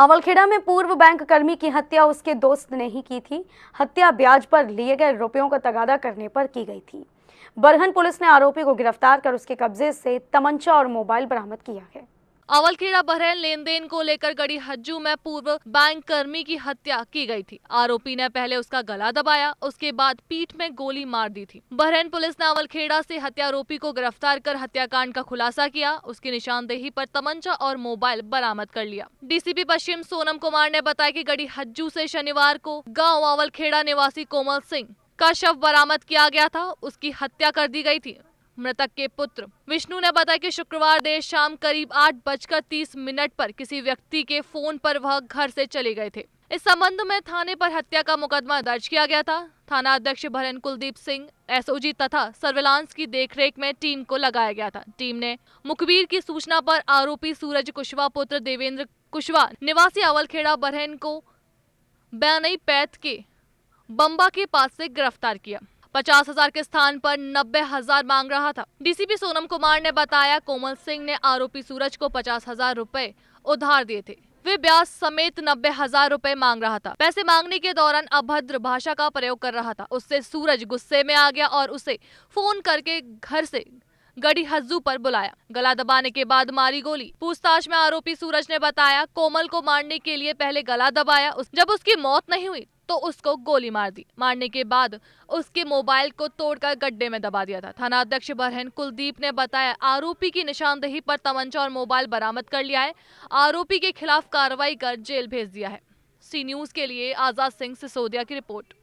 आवलखेड़ा में पूर्व बैंक कर्मी की हत्या उसके दोस्त ने ही की थी हत्या ब्याज पर लिए गए रुपयों का तगादा करने पर की गई थी बरहन पुलिस ने आरोपी को गिरफ्तार कर उसके कब्जे से तमंचा और मोबाइल बरामद किया है अवलखेड़ा बहरेन लेन देन को लेकर गड़ी हज्जू में पूर्व बैंक कर्मी की हत्या की गई थी आरोपी ने पहले उसका गला दबाया उसके बाद पीठ में गोली मार दी थी बहरेन पुलिस ने अवलखेड़ा से हत्यारोपी को गिरफ्तार कर हत्याकांड का खुलासा किया उसकी निशानदेही पर तमंचा और मोबाइल बरामद कर लिया डीसीपी पश्चिम सोनम कुमार ने बताया की गड़ी हज्जू से शनिवार को गाँव अवलखेड़ा निवासी कोमल सिंह का शव बरामद किया गया था उसकी हत्या कर दी गई थी मृतक के पुत्र विष्णु ने बताया कि शुक्रवार देर शाम करीब आठ बजकर तीस मिनट पर किसी व्यक्ति के फोन पर वह घर से चले गए थे इस संबंध में थाने पर हत्या का मुकदमा दर्ज किया गया था थाना अध्यक्ष भरन कुलदीप सिंह एसओजी तथा सर्विलांस की देखरेख में टीम को लगाया गया था टीम ने मुखबीर की सूचना पर आरोपी सूरज कुशवा पुत्र देवेंद्र कुशवा निवासी अवलखेड़ा बरहन को बैनई पैथ के बम्बा के पास से गिरफ्तार किया पचास हजार के स्थान पर नब्बे हजार मांग रहा था डीसीपी सोनम कुमार ने बताया कोमल सिंह ने आरोपी सूरज को पचास हजार रूपए उधार दिए थे वे ब्याज समेत नब्बे हजार रूपए मांग रहा था पैसे मांगने के दौरान अभद्र भाषा का प्रयोग कर रहा था उससे सूरज गुस्से में आ गया और उसे फोन करके घर से गड़ी हज्जू पर बुलाया गला दबाने के बाद मारी गोली पूछताछ में आरोपी सूरज ने बताया कोमल को मारने के लिए पहले गला दबाया जब उसकी मौत नहीं हुई तो उसको गोली मार दी मारने के बाद उसके मोबाइल को तोड़कर गड्ढे में दबा दिया था थाना अध्यक्ष बरहन कुलदीप ने बताया आरोपी की निशानदेही पर तमंचा और मोबाइल बरामद कर लिया है आरोपी के खिलाफ कार्रवाई कर जेल भेज दिया है सी न्यूज के लिए आजाद सिंह सिसोदिया की रिपोर्ट